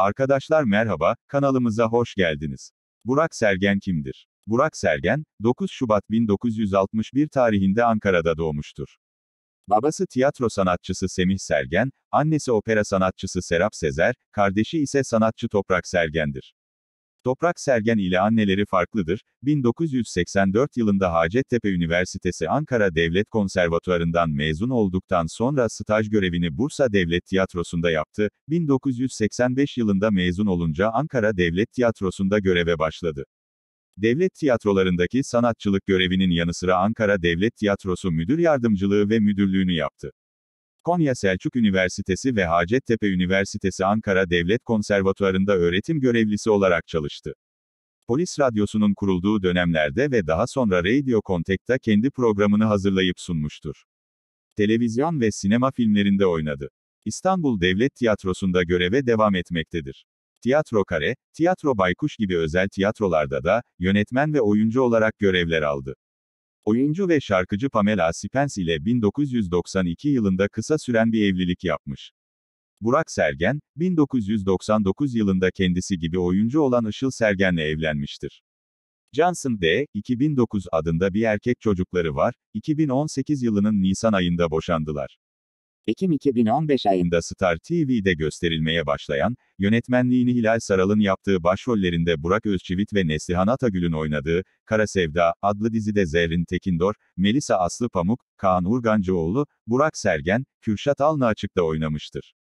Arkadaşlar merhaba, kanalımıza hoş geldiniz. Burak Sergen kimdir? Burak Sergen, 9 Şubat 1961 tarihinde Ankara'da doğmuştur. Babası tiyatro sanatçısı Semih Sergen, annesi opera sanatçısı Serap Sezer, kardeşi ise sanatçı Toprak Sergen'dir. Toprak Sergen ile anneleri farklıdır. 1984 yılında Hacettepe Üniversitesi Ankara Devlet Konservatuarından mezun olduktan sonra staj görevini Bursa Devlet Tiyatrosu'nda yaptı. 1985 yılında mezun olunca Ankara Devlet Tiyatrosu'nda göreve başladı. Devlet tiyatrolarındaki sanatçılık görevinin yanı sıra Ankara Devlet Tiyatrosu Müdür Yardımcılığı ve Müdürlüğünü yaptı. Konya Selçuk Üniversitesi ve Hacettepe Üniversitesi Ankara Devlet Konservatuarında öğretim görevlisi olarak çalıştı. Polis Radyosu'nun kurulduğu dönemlerde ve daha sonra Radio Contact'ta kendi programını hazırlayıp sunmuştur. Televizyon ve sinema filmlerinde oynadı. İstanbul Devlet Tiyatrosu'nda göreve devam etmektedir. Tiyatro Kare, Tiyatro Baykuş gibi özel tiyatrolarda da yönetmen ve oyuncu olarak görevler aldı. Oyuncu ve şarkıcı Pamela Spence ile 1992 yılında kısa süren bir evlilik yapmış. Burak Sergen, 1999 yılında kendisi gibi oyuncu olan Işıl Sergen'le evlenmiştir. Johnson D. 2009 adında bir erkek çocukları var, 2018 yılının Nisan ayında boşandılar. Ekim 2015 ayında Star TV'de gösterilmeye başlayan, yönetmenliğini Hilal Saral'ın yaptığı başrollerinde Burak Özçivit ve Neslihan Atagül'ün oynadığı, Kara Sevda adlı dizide Zerrin Tekindor, Melisa Aslı Pamuk, Kaan Urgancıoğlu, Burak Sergen, Kürşat Alnaçık da oynamıştır.